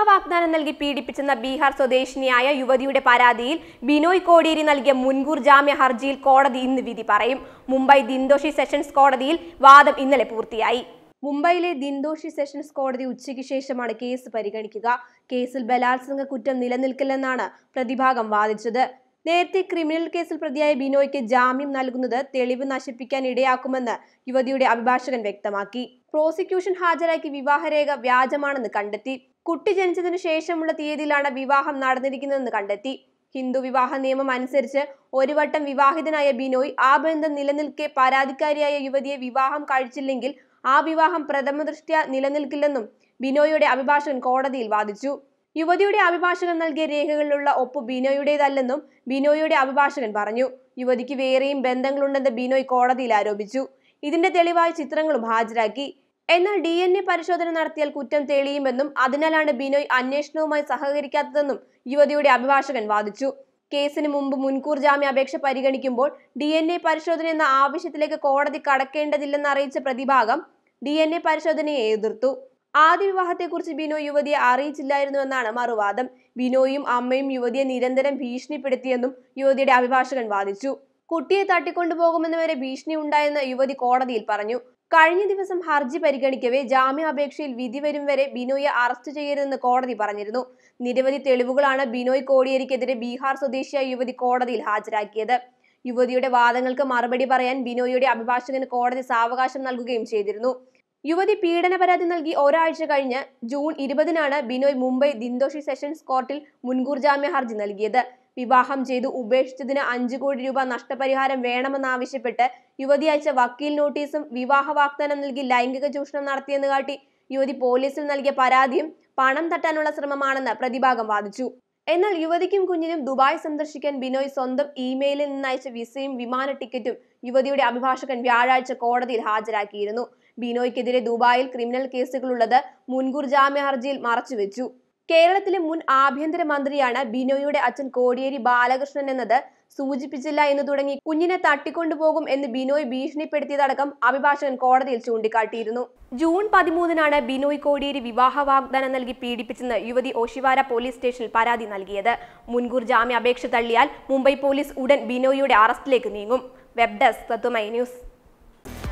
വിവാഹവാഗ്ദാനം നൽകി പീഡിപ്പിച്ചെന്ന ബീഹാർ സ്വദേശിനിയായ യുവതിയുടെ പരാതിയിൽ ബിനോയ് കോടിയേരി നൽകിയ മുൻകൂർ ജാമ്യ ഹർജിയിൽ കോടതി ഇന്ന് വിധി പറയും മുംബൈ ദിന്തോഷി സെഷൻസ് കോടതിയിൽ വാദം ഇന്നലെ പൂർത്തിയായി മുംബൈയിലെ ദിന്തോഷി സെഷൻസ് കോടതി ഉച്ചയ്ക്ക് ശേഷമാണ് കേസ് പരിഗണിക്കുക കേസിൽ ബലാത്സംഗ കുറ്റം നിലനിൽക്കില്ലെന്നാണ് പ്രതിഭാഗം വാദിച്ചത് നേരത്തെ ക്രിമിനൽ കേസിൽ പ്രതിയായ ബിനോയ്ക്ക് ജാമ്യം നൽകുന്നത് തെളിവ് നശിപ്പിക്കാൻ ഇടയാക്കുമെന്ന് യുവതിയുടെ അഭിഭാഷകൻ വ്യക്തമാക്കി പ്രോസിക്യൂഷൻ ഹാജരാക്കി വിവാഹരേഖ വ്യാജമാണെന്ന് കണ്ടെത്തി കുട്ടി ജനിച്ചതിനു ശേഷമുള്ള തീയതിയിലാണ് വിവാഹം നടന്നിരിക്കുന്നതെന്ന് കണ്ടെത്തി ഹിന്ദു വിവാഹ നിയമം അനുസരിച്ച് ഒരു വട്ടം വിവാഹിതനായ ബിനോയ് ആ ബന്ധം നിലനിൽക്കെ പരാതിക്കാരിയായ യുവതിയെ വിവാഹം കഴിച്ചില്ലെങ്കിൽ ആ വിവാഹം പ്രഥമ ദൃഷ്ട്യ നിലനിൽക്കില്ലെന്നും ബിനോയുടെ അഭിഭാഷകൻ കോടതിയിൽ വാദിച്ചു യുവതിയുടെ അഭിഭാഷകൻ നൽകിയ രേഖകളിലുള്ള ഒപ്പ് ബിനോയുടേതല്ലെന്നും ബിനോയുടെ അഭിഭാഷകൻ പറഞ്ഞു യുവതിക്ക് വേറെയും ബന്ധങ്ങളുണ്ടെന്ന് ബിനോയ് കോടതിയിൽ ആരോപിച്ചു ഇതിന്റെ തെളിവായി ചിത്രങ്ങളും ഹാജരാക്കി എന്നാൽ ഡി എൻ എ പരിശോധന നടത്തിയാൽ കുറ്റം തെളിയുമെന്നും അതിനാലാണ് ബിനോയ് അന്വേഷണവുമായി സഹകരിക്കാത്തതെന്നും യുവതിയുടെ അഭിഭാഷകൻ വാദിച്ചു കേസിന് മുമ്പ് മുൻകൂർ ജാമ്യാപേക്ഷ പരിഗണിക്കുമ്പോൾ ഡി എൻ എ പരിശോധന എന്ന ആവശ്യത്തിലേക്ക് കോടതി കടക്കേണ്ടതില്ലെന്ന് അറിയിച്ച പ്രതിഭാഗം ഡി എൻ എ പരിശോധനയെ എതിർത്തു ആദ്യ വിവാഹത്തെക്കുറിച്ച് ബിനോയ് യുവതിയെ അറിയിച്ചില്ലായിരുന്നുവെന്നാണ് മറുവാദം ബിനോയും അമ്മയും യുവതിയെ നിരന്തരം ഭീഷണിപ്പെടുത്തിയെന്നും യുവതിയുടെ അഭിഭാഷകൻ വാദിച്ചു കുട്ടിയെ തട്ടിക്കൊണ്ടുപോകുമെന്ന് വരെ ഭീഷണി ഉണ്ടായെന്ന് യുവതി കോടതിയിൽ പറഞ്ഞു കഴിഞ്ഞ ദിവസം ഹർജി പരിഗണിക്കവേ ജാമ്യാപേക്ഷയിൽ വിധി വരും വരെ ബിനോയെ അറസ്റ്റ് ചെയ്യരുതെന്ന് കോടതി പറഞ്ഞിരുന്നു നിരവധി തെളിവുകളാണ് ബിനോയ് കോടിയേരിക്കെതിരെ ബീഹാർ സ്വദേശിയായ യുവതി കോടതിയിൽ ഹാജരാക്കിയത് യുവതിയുടെ വാദങ്ങൾക്ക് മറുപടി പറയാൻ ബിനോയിയുടെ അഭിഭാഷകന് കോടതി സാവകാശം നൽകുകയും ചെയ്തിരുന്നു യുവതി പീഡന പരാതി നൽകി ഒരാഴ്ച കഴിഞ്ഞ് ജൂൺ ഇരുപതിനാണ് ബിനോയ് മുംബൈ ദിന്തോഷി സെഷൻസ് കോർട്ടിൽ മുൻകൂർ ജാമ്യ ഹർജി നൽകിയത് വിവാഹം ചെയ്ത് ഉപേക്ഷിച്ചതിന് അഞ്ചു കോടി രൂപ നഷ്ടപരിഹാരം വേണമെന്നാവശ്യപ്പെട്ട് യുവതി അയച്ച വക്കീൽ നോട്ടീസും വിവാഹ വാഗ്ദാനം നൽകി ലൈംഗിക ചൂഷണം നടത്തിയെന്ന് കാട്ടി യുവതി പോലീസിൽ നൽകിയ പരാതിയും പണം തട്ടാനുള്ള ശ്രമമാണെന്ന് പ്രതിഭാഗം വാദിച്ചു എന്നാൽ യുവതിക്കും കുഞ്ഞിനും ദുബായ് സന്ദർശിക്കാൻ ബിനോയ് സ്വന്തം ഇമെയിലിൽ നിന്ന് അയച്ച വിസയും വിമാന ടിക്കറ്റും യുവതിയുടെ അഭിഭാഷകൻ വ്യാഴാഴ്ച കോടതിയിൽ ഹാജരാക്കിയിരുന്നു ബിനോയ്ക്കെതിരെ ദുബായിൽ ക്രിമിനൽ കേസുകളുള്ളത് മുൻകൂർ ജാമ്യ ഹർജിയിൽ മറച്ചുവെച്ചു കേരളത്തിലെ മുൻ ആഭ്യന്തര മന്ത്രിയാണ് ബിനോയുടെ അച്ഛൻ കോടിയേരി ബാലകൃഷ്ണൻ എന്നത് സൂചിപ്പിച്ചില്ല എന്ന് തുടങ്ങി കുഞ്ഞിനെ തട്ടിക്കൊണ്ടുപോകും എന്ന് ബിനോയ് ഭീഷണിപ്പെടുത്തിയതടക്കം അഭിഭാഷകൻ കോടതിയിൽ ചൂണ്ടിക്കാട്ടിയിരുന്നു ജൂൺ പതിമൂന്നിനാണ് ബിനോയ് കോടിയേരി വിവാഹ വാഗ്ദാനം നൽകി പീഡിപ്പിച്ചെന്ന് യുവതി ഓഷിവാര പോലീസ് സ്റ്റേഷനിൽ പരാതി നൽകിയത് മുൻകൂർ ജാമ്യാപേക്ഷ തള്ളിയാൽ മുംബൈ പോലീസ് ഉടൻ ബിനോയിയുടെ അറസ്റ്റിലേക്ക് നീങ്ങും വെബ് ഡെസ്ക് തത്വമൈ ന്യൂസ്